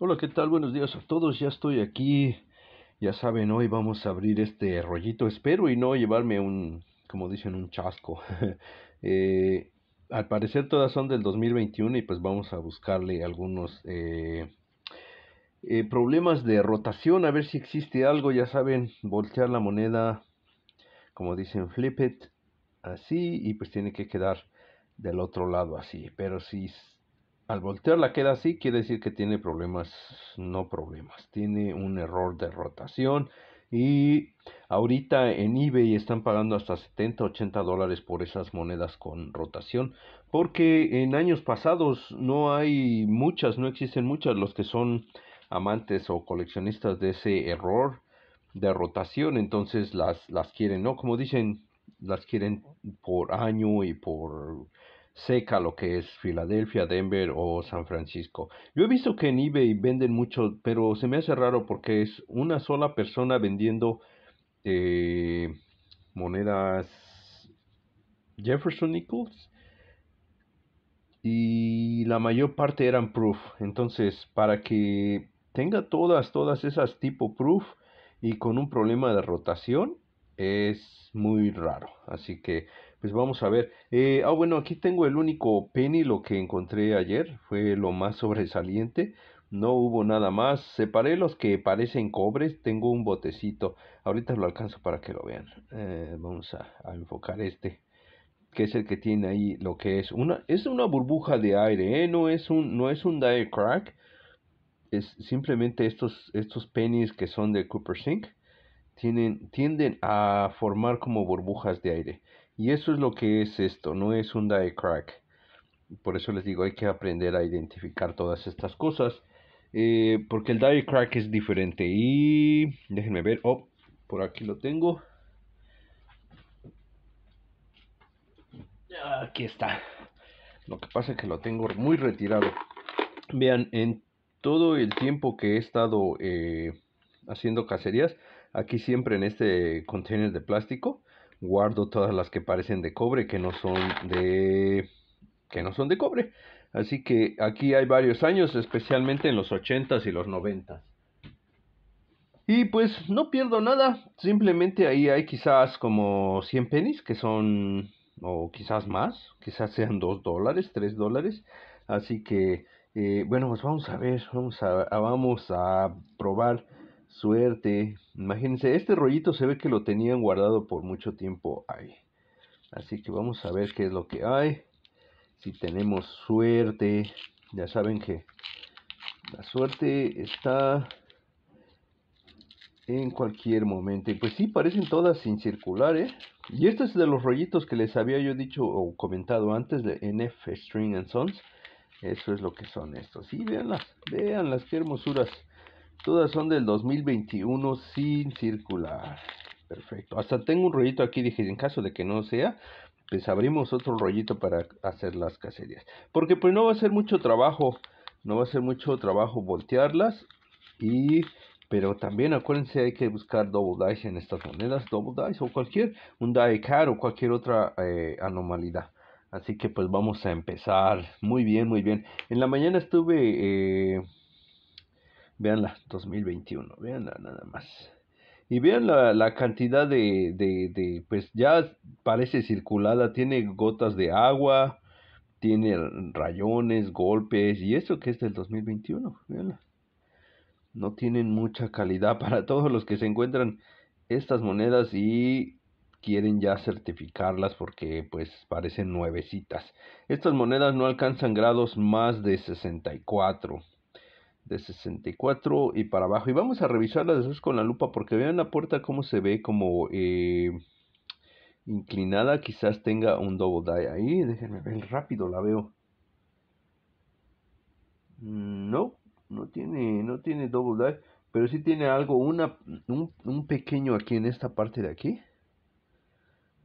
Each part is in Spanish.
Hola, ¿qué tal? Buenos días a todos. Ya estoy aquí. Ya saben, hoy vamos a abrir este rollito. Espero y no llevarme un, como dicen, un chasco. Eh, al parecer todas son del 2021 y pues vamos a buscarle algunos eh, eh, problemas de rotación. A ver si existe algo. Ya saben, voltear la moneda, como dicen, flip it así y pues tiene que quedar del otro lado así. Pero si al voltearla queda así, quiere decir que tiene problemas, no problemas, tiene un error de rotación. Y ahorita en eBay están pagando hasta 70, 80 dólares por esas monedas con rotación. Porque en años pasados no hay muchas, no existen muchas los que son amantes o coleccionistas de ese error de rotación. Entonces las, las quieren, ¿no? Como dicen, las quieren por año y por seca lo que es Filadelfia, Denver o San Francisco. Yo he visto que en eBay venden mucho, pero se me hace raro porque es una sola persona vendiendo eh, monedas Jefferson Nichols y la mayor parte eran proof. Entonces, para que tenga todas, todas esas tipo proof y con un problema de rotación, es muy raro. Así que, pues vamos a ver. Eh, ah, bueno, aquí tengo el único penny, lo que encontré ayer. Fue lo más sobresaliente. No hubo nada más. Separé los que parecen cobres. Tengo un botecito. Ahorita lo alcanzo para que lo vean. Eh, vamos a, enfocar este. Que es el que tiene ahí lo que es una. Es una burbuja de aire. ¿eh? No es un, no es un die crack. Es simplemente estos, estos pennies que son de Cooper Sink tienden a formar como burbujas de aire. Y eso es lo que es esto, no es un die crack. Por eso les digo, hay que aprender a identificar todas estas cosas. Eh, porque el die crack es diferente. Y déjenme ver, oh, por aquí lo tengo. Aquí está. Lo que pasa es que lo tengo muy retirado. Vean, en todo el tiempo que he estado eh, haciendo cacerías, Aquí siempre en este container de plástico guardo todas las que parecen de cobre que no son de que no son de cobre. Así que aquí hay varios años, especialmente en los 80s y los 90s. Y pues no pierdo nada, simplemente ahí hay quizás como 100 pennies que son o quizás más, quizás sean 2 dólares, 3 dólares. Así que, eh, bueno, pues vamos a ver, vamos vamos a probar Suerte. Imagínense, este rollito se ve que lo tenían guardado por mucho tiempo ahí. Así que vamos a ver qué es lo que hay. Si tenemos suerte. Ya saben que la suerte está en cualquier momento. Y pues sí, parecen todas sin circular, ¿eh? Y este es de los rollitos que les había yo dicho o comentado antes de NF String and Sons. Eso es lo que son estos. Sí, véanlas, véanlas, qué hermosuras. Todas son del 2021 sin circular. Perfecto. Hasta tengo un rollito aquí, dije, en caso de que no sea, pues abrimos otro rollito para hacer las cacerías. Porque pues no va a ser mucho trabajo, no va a ser mucho trabajo voltearlas. Y, pero también acuérdense, hay que buscar double dice en estas monedas, double dice o cualquier, un die card o cualquier otra eh, anomalía. Así que pues vamos a empezar. Muy bien, muy bien. En la mañana estuve... Eh, Veanla, 2021, veanla nada más. Y vean la, cantidad de, de, pues ya parece circulada, tiene gotas de agua, tiene rayones, golpes, y eso que es del 2021, veanla. No tienen mucha calidad para todos los que se encuentran estas monedas y quieren ya certificarlas porque pues parecen nuevecitas. Estas monedas no alcanzan grados más de 64 de 64 y para abajo. Y vamos a revisarla después con la lupa porque vean la puerta cómo se ve como eh, inclinada. Quizás tenga un double die ahí. Déjenme ver rápido, la veo. Mm, no, no tiene, no tiene double die. Pero sí tiene algo, una, un, pequeño aquí en esta parte de aquí.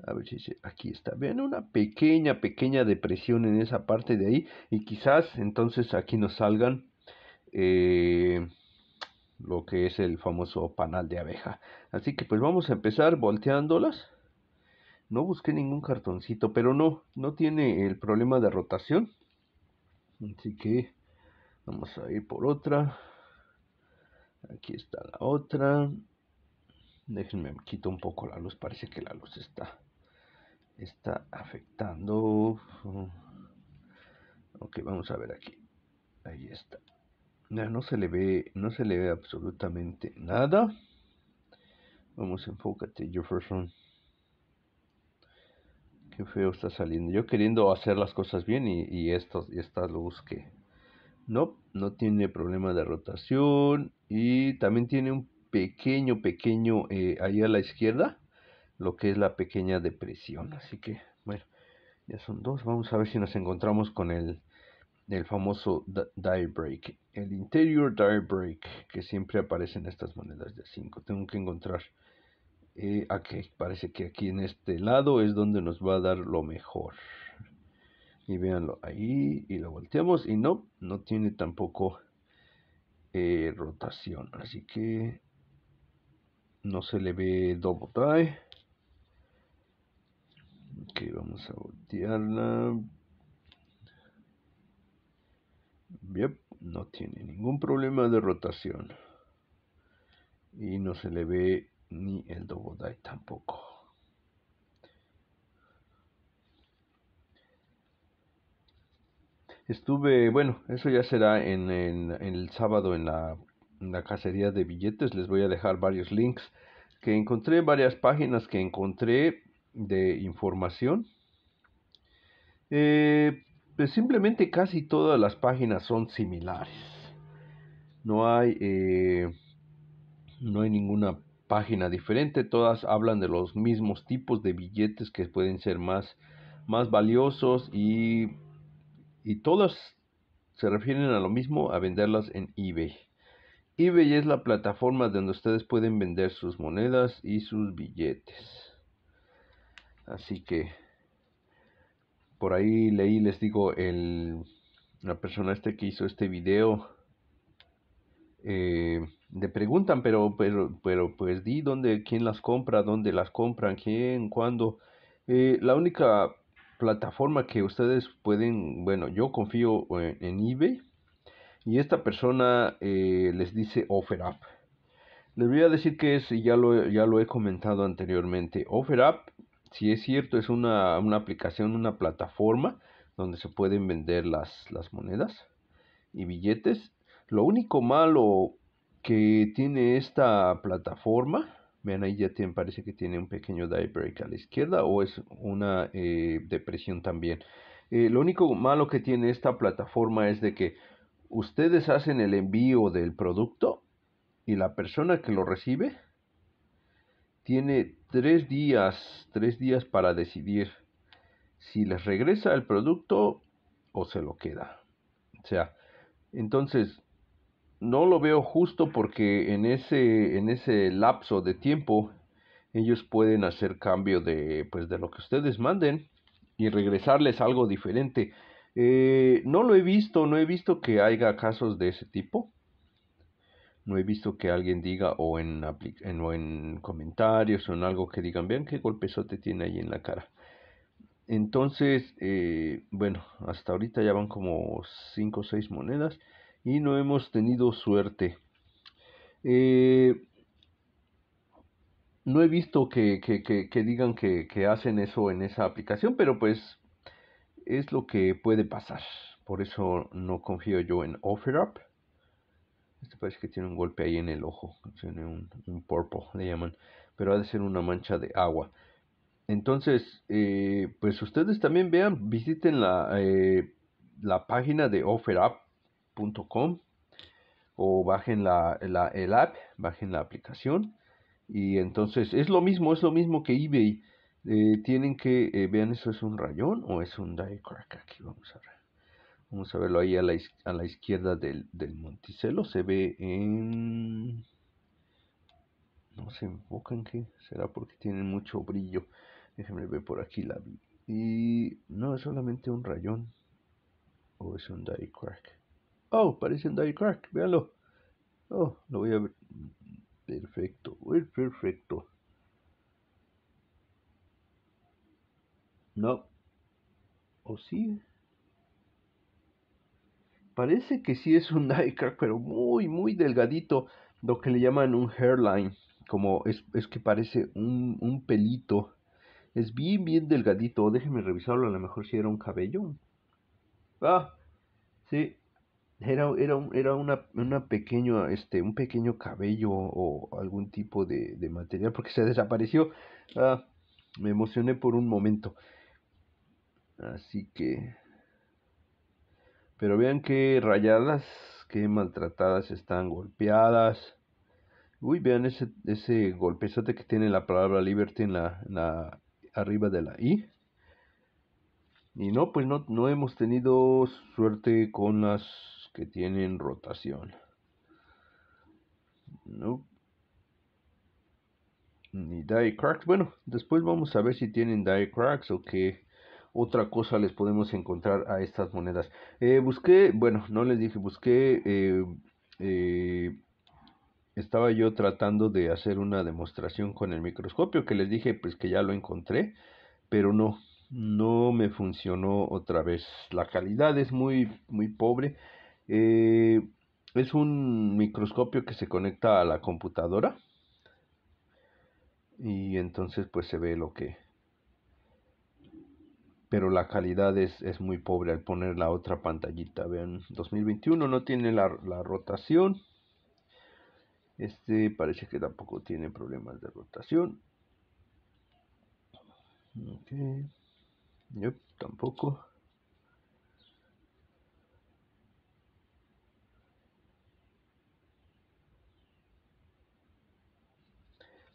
A ver si aquí está. Vean una pequeña, pequeña depresión en esa parte de ahí. Y quizás entonces aquí nos salgan eh, lo que es el famoso panal de abeja. Así que pues vamos a empezar volteándolas. No busqué ningún cartoncito, pero no, no tiene el problema de rotación. Así que vamos a ir por otra. Aquí está la otra. Déjenme quito un poco la luz, parece que la luz está está afectando. Ok, vamos a ver aquí. Ahí está. No, se le ve, no se le ve absolutamente nada. Vamos, enfócate, Jefferson. Qué feo está saliendo. Yo queriendo hacer las cosas bien y, y esto, y esta luz que... No, no tiene problema de rotación. Y también tiene un pequeño, pequeño, eh, ahí a la izquierda, lo que es la pequeña depresión. Así que, bueno, ya son dos. Vamos a ver si nos encontramos con el del famoso die break el Interior die break que siempre aparece en estas monedas de 5. Tengo que encontrar. Eh, parece que aquí en este lado es donde nos va a dar lo mejor. Y véanlo ahí, y lo volteamos, y no, no tiene tampoco eh, rotación. Así que no se le ve double die Ok, vamos a voltearla. Bien, no tiene ningún problema de rotación. Y no se le ve ni el Dobodai tampoco. Estuve, bueno, eso ya será en, el sábado en la, cacería de billetes. Les voy a dejar varios links que encontré, varias páginas que encontré de información. Eh, pues, simplemente casi todas las páginas son similares. No hay, eh, no hay ninguna página diferente, todas hablan de los mismos tipos de billetes que pueden ser más, más valiosos y, y todas se refieren a lo mismo, a venderlas en eBay. eBay es la plataforma donde ustedes pueden vender sus monedas y sus billetes. Así que por ahí leí, les digo, el, la persona este que hizo este video, eh, le preguntan, pero, pero, pero pues di dónde, quién las compra, dónde las compran, quién, cuándo. Eh, la única plataforma que ustedes pueden, bueno, yo confío en, eBay y esta persona eh, les dice OfferUp. Les voy a decir que es, ya lo, ya lo he comentado anteriormente, OfferUp si es cierto, es una, aplicación, una plataforma donde se pueden vender las, las monedas y billetes. Lo único malo que tiene esta plataforma, vean ahí ya tiene, parece que tiene un pequeño die break a la izquierda o es una eh, depresión también. Eh, lo único malo que tiene esta plataforma es de que ustedes hacen el envío del producto y la persona que lo recibe tiene tres días, tres días para decidir si les regresa el producto o se lo queda. O sea, entonces no lo veo justo porque en ese, en ese lapso de tiempo ellos pueden hacer cambio de, pues, de lo que ustedes manden y regresarles algo diferente. Eh, no lo he visto, no he visto que haya casos de ese tipo. No he visto que alguien diga o en, comentarios o en algo que digan, vean qué golpezote tiene ahí en la cara. Entonces, eh, bueno, hasta ahorita ya van como 5 o 6 monedas y no hemos tenido suerte. Eh, no he visto que, que digan que, hacen eso en esa aplicación, pero pues es lo que puede pasar. Por eso no confío yo en OfferUp. Este parece que tiene un golpe ahí en el ojo. Tiene un, un le llaman. Pero ha de ser una mancha de agua. Entonces, eh, pues ustedes también vean, visiten la, eh, la página de offerup.com o bajen la, el app, bajen la aplicación. Y entonces es lo mismo, es lo mismo que eBay. Eh, tienen que, vean, eso es un rayón o es un die crack. Aquí vamos a ver. Vamos a verlo ahí a la, izquierda del, del, monticelo. Se ve en... No se enfocan, que Será porque tienen mucho brillo. Déjenme ver por aquí la... Y no, es solamente un rayón. O es un die crack. Oh, parece un die crack. véalo Oh, lo voy a ver. Perfecto, perfecto. No. ¿O sí? Parece que sí es un diecrack, pero muy, muy delgadito. Lo que le llaman un hairline. Como es, que parece un, pelito. Es bien, bien delgadito. Déjenme revisarlo. A lo mejor si era un cabello. Ah, sí. Era, era, era una, una pequeño, este, un pequeño cabello o algún tipo de, de material porque se desapareció. Ah, me emocioné por un momento. Así que pero vean qué rayadas, qué maltratadas están, golpeadas. Uy, vean ese, golpezote que tiene la palabra liberty en la, la arriba de la I. Y no, pues no, no hemos tenido suerte con las que tienen rotación. No. Ni die cracks. Bueno, después vamos a ver si tienen die cracks o qué, otra cosa les podemos encontrar a estas monedas. Eh, busqué, bueno, no les dije, busqué... Eh, eh, estaba yo tratando de hacer una demostración con el microscopio que les dije pues que ya lo encontré, pero no, no me funcionó otra vez. La calidad es muy, muy pobre. es un microscopio que se conecta a la computadora y entonces pues se ve lo que pero la calidad es, muy pobre al poner la otra pantallita. Vean, 2021 no tiene la, la rotación. Este parece que tampoco tiene problemas de rotación. Ok. Yep, tampoco.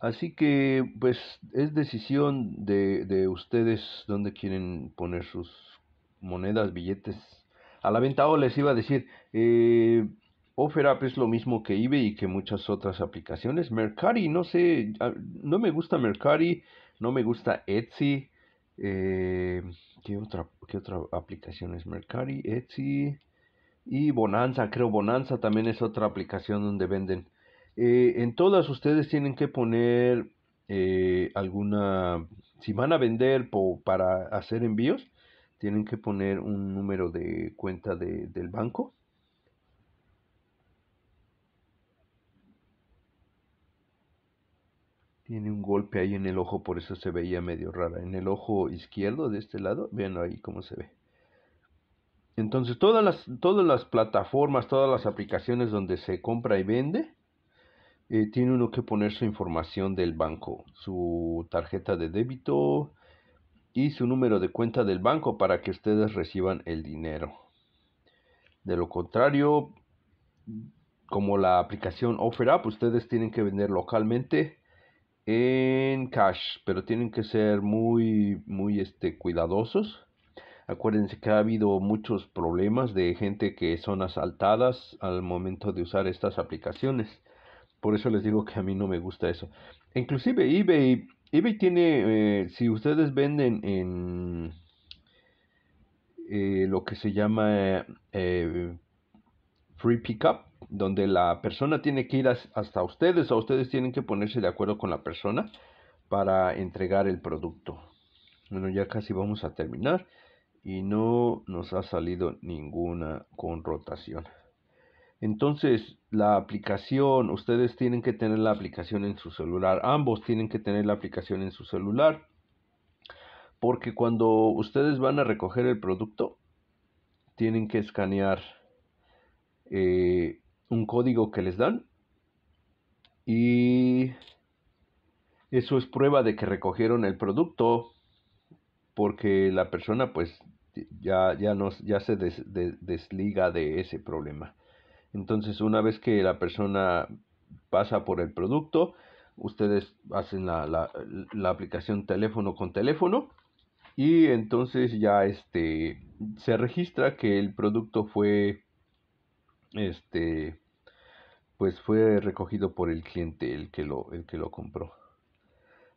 Así que, pues, es decisión de, de ustedes dónde quieren poner sus monedas, billetes. A la venta o les iba a decir, eh, OfferUp es lo mismo que eBay y que muchas otras aplicaciones. Mercari, no sé, ah, no me gusta Mercari, no me gusta Etsy. Eh, ¿qué, otra, ¿Qué otra aplicación es Mercari? Etsy y Bonanza, creo Bonanza también es otra aplicación donde venden eh, en todas ustedes tienen que poner eh, alguna, si van a vender para hacer envíos, tienen que poner un número de cuenta del banco. Tiene un golpe ahí en el ojo, por eso se veía medio rara. En el ojo izquierdo de este lado, vean ahí cómo se ve. Entonces, todas las, todas las plataformas, todas las aplicaciones donde se compra y vende, eh, tiene uno que poner su información del banco, su tarjeta de débito y su número de cuenta del banco para que ustedes reciban el dinero. De lo contrario, como la aplicación OfferUp, ustedes tienen que vender localmente en cash, pero tienen que ser muy, muy este, cuidadosos. Acuérdense que ha habido muchos problemas de gente que son asaltadas al momento de usar estas aplicaciones. Por eso les digo que a mí no me gusta eso. Inclusive eBay, eBay tiene, eh, si ustedes venden en eh, lo que se llama eh, free pickup, donde la persona tiene que ir hasta ustedes, o ustedes tienen que ponerse de acuerdo con la persona para entregar el producto. Bueno, ya casi vamos a terminar y no nos ha salido ninguna con rotación. Entonces, la aplicación, ustedes tienen que tener la aplicación en su celular, ambos tienen que tener la aplicación en su celular, porque cuando ustedes van a recoger el producto, tienen que escanear eh, un código que les dan y eso es prueba de que recogieron el producto porque la persona pues ya, ya, se desliga de ese problema. Entonces, una vez que la persona pasa por el producto, ustedes hacen la, aplicación teléfono con teléfono y entonces ya este se registra que el producto fue este pues fue recogido por el cliente el que lo el que lo compró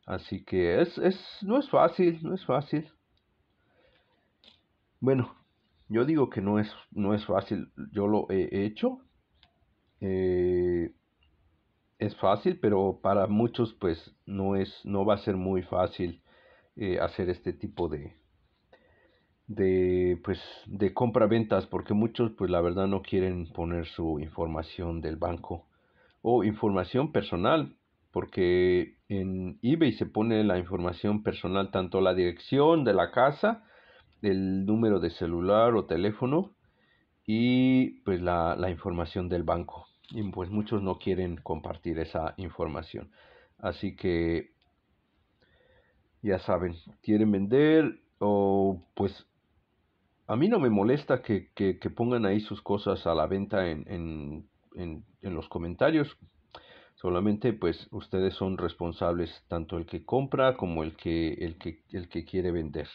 así que es no es fácil no es fácil bueno yo digo que no es, no es fácil, yo lo he hecho. Eh, es fácil, pero para muchos pues no es, no va a ser muy fácil eh, hacer este tipo de, de pues de compra ventas porque muchos pues la verdad no quieren poner su información del banco o información personal porque en eBay se pone la información personal tanto la dirección de la casa el número de celular o teléfono y pues la, información del banco. Y pues muchos no quieren compartir esa información. Así que ya saben, quieren vender o pues a mí no me molesta que, pongan ahí sus cosas a la venta en, los comentarios. Solamente pues ustedes son responsables tanto el que compra como el que, el que, el que quiere vender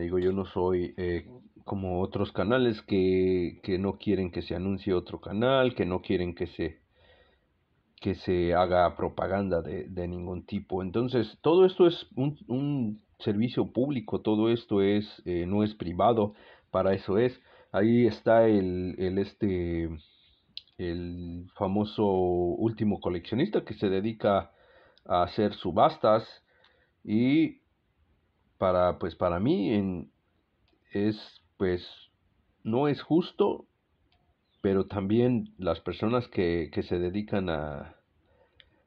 digo, yo no soy eh, como otros canales que, no quieren que se anuncie otro canal, que no quieren que se, que se haga propaganda de, ningún tipo. Entonces, todo esto es un, servicio público, todo esto es, eh, no es privado, para eso es. Ahí está el, el, este, el famoso último coleccionista que se dedica a hacer subastas y para, pues para mí en, es, pues, no es justo, pero también las personas que, que se dedican a,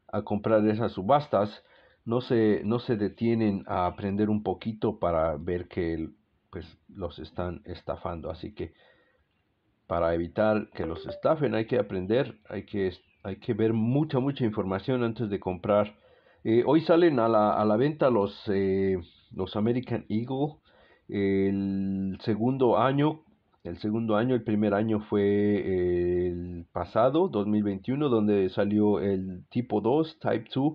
a comprar esas subastas no se, no se detienen a aprender un poquito para ver que pues, los están estafando. Así que para evitar que los estafen hay que aprender, hay que, hay que ver mucha, mucha información antes de comprar. Eh, hoy salen a la, a la venta los... Eh, los American Eagle. El segundo año, el segundo año, el primer año fue eh, el pasado, 2021, donde salió el tipo 2, Type 2,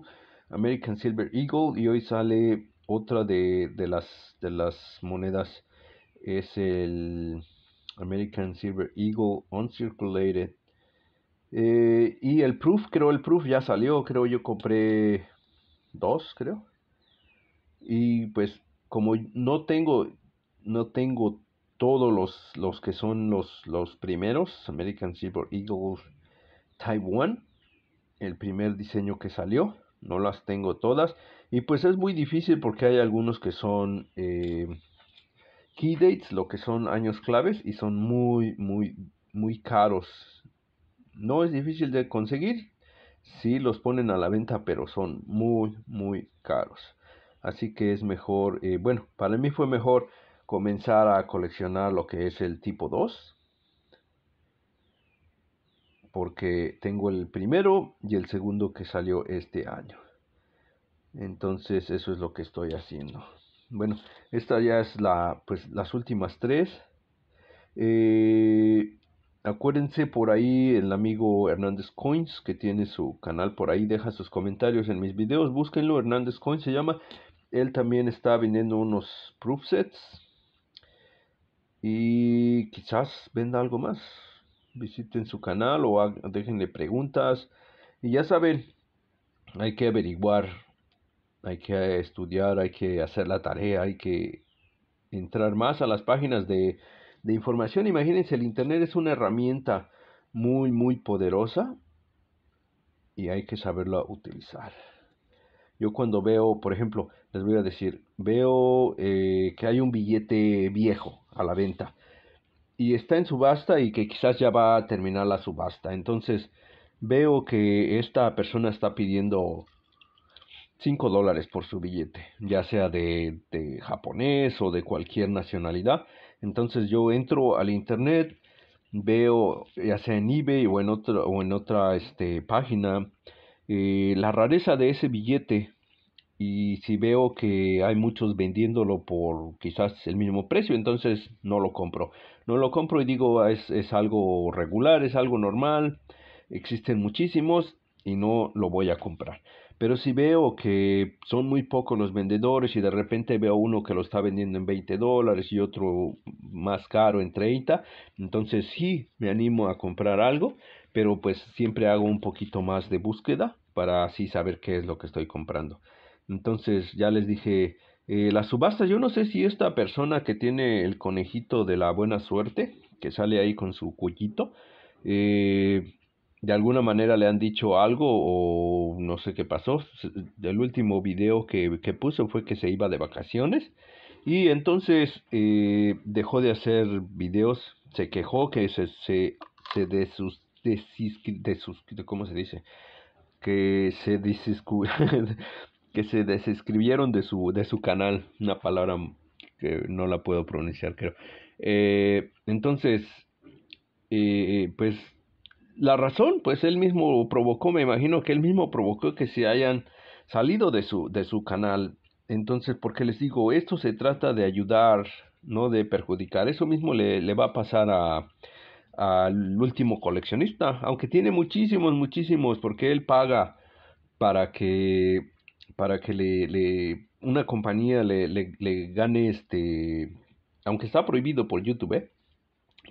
American Silver Eagle, y hoy sale otra de, las, de las monedas, es el American Silver Eagle Uncirculated. Eh, y el proof, creo el proof ya salió, creo yo compré dos, creo. Y pues como no tengo, no tengo todos los, los que son los, los primeros, American Silver Eagles Type 1, el primer diseño que salió, no las tengo todas. Y pues es muy difícil porque hay algunos que son eh, key dates, lo que son años claves, y son muy, muy, muy caros. No es difícil de conseguir, si los ponen a la venta, pero son muy, muy caros. Así que es mejor, eh, bueno, para mí fue mejor comenzar a coleccionar lo que es el tipo 2. Porque tengo el primero y el segundo que salió este año. Entonces eso es lo que estoy haciendo. Bueno, esta ya es la, pues, las últimas tres. Eh, acuérdense por ahí el amigo Hernández Coins que tiene su canal por ahí. Deja sus comentarios en mis videos. Búsquenlo. Hernández Coins se llama. Él también está vendiendo unos proof sets. Y quizás venda algo más. Visiten su canal o déjenle preguntas. Y ya saben, hay que averiguar, hay que estudiar, hay que hacer la tarea, hay que entrar más a las páginas de, información. Imagínense, el Internet es una herramienta muy, muy poderosa y hay que saberla utilizar. Yo cuando veo, por ejemplo, les voy a decir, veo eh, que hay un billete viejo a la venta y está en subasta y que quizás ya va a terminar la subasta. Entonces veo que esta persona está pidiendo 5 dólares por su billete, ya sea de, de japonés o de cualquier nacionalidad. Entonces yo entro al internet, veo ya sea en eBay o en otra, o en otra este, página eh, la rareza de ese billete y si veo que hay muchos vendiéndolo por quizás el mismo precio, entonces no lo compro. No lo compro y digo ah, es, es algo regular, es algo normal, existen muchísimos y no lo voy a comprar. Pero si veo que son muy pocos los vendedores y de repente veo uno que lo está vendiendo en 20 dólares y otro más caro en 30, entonces sí me animo a comprar algo pero pues siempre hago un poquito más de búsqueda para así saber qué es lo que estoy comprando. Entonces ya les dije, eh, la subasta, yo no sé si esta persona que tiene el conejito de la buena suerte, que sale ahí con su cuellito, eh, de alguna manera le han dicho algo o no sé qué pasó. El último video que, puso fue que se iba de vacaciones y entonces eh, dejó de hacer videos, se quejó que se, se, de, ¿cómo se dice? Que se que se desescribieron de su, de su canal, una palabra que no la puedo pronunciar, creo. Eh, entonces, eh, pues la razón, pues él mismo provocó, me imagino que él mismo provocó que se hayan salido de su, de su canal. Entonces, porque les digo, esto se trata de ayudar, no de perjudicar. Eso mismo le va a pasar a, al último coleccionista, aunque tiene muchísimos, muchísimos, porque él paga para que, para que le, una compañía le, gane este, aunque está prohibido por YouTube, ¿eh?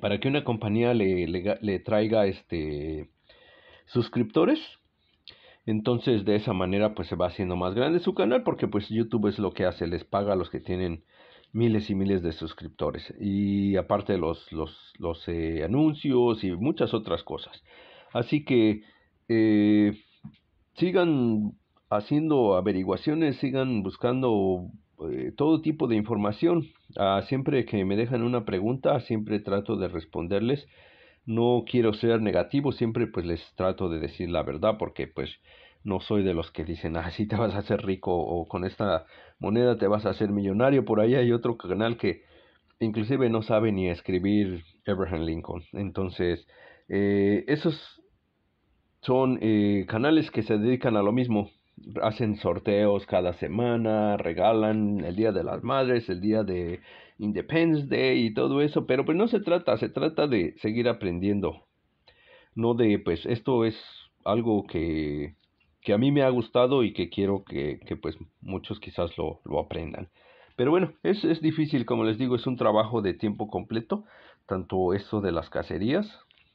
para que una compañía le, traiga este suscriptores. Entonces de esa manera pues se va haciendo más grande su canal porque pues YouTube es lo que hace, les paga a los que tienen miles y miles de suscriptores. Y aparte los, los, los eh, anuncios y muchas otras cosas. Así que eh, sigan haciendo averiguaciones, sigan buscando eh, todo tipo de información. Ah, siempre que me dejan una pregunta, siempre trato de responderles. No quiero ser negativo, siempre pues les trato de decir la verdad porque pues no soy de los que dicen, así ah, te vas a hacer rico o con esta moneda te vas a hacer millonario. Por ahí hay otro canal que inclusive no sabe ni escribir Abraham Lincoln. Entonces, eh, esos son eh, canales que se dedican a lo mismo. Hacen sorteos cada semana, regalan el Día de las Madres, el Día de Independence Day y todo eso, pero pues no se trata, se trata de seguir aprendiendo. No de, pues esto es algo que que a mí me ha gustado y que quiero que, pues muchos quizás lo, aprendan. Pero bueno, es, es, difícil, como les digo, es un trabajo de tiempo completo, tanto eso de las cacerías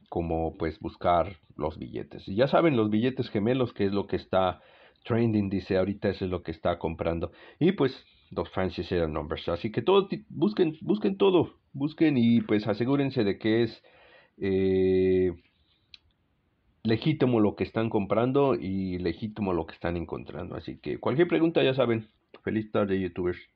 como pues buscar los billetes. Y ya saben, los billetes gemelos, que es lo que está trending, dice ahorita, eso es lo que está comprando. Y pues los fancy eran numbers. Así que todo, busquen, busquen todo, busquen y pues asegúrense de que es... Eh, legítimo lo que están comprando y legítimo lo que están encontrando. Así que cualquier pregunta ya saben. Feliz tarde, youtubers.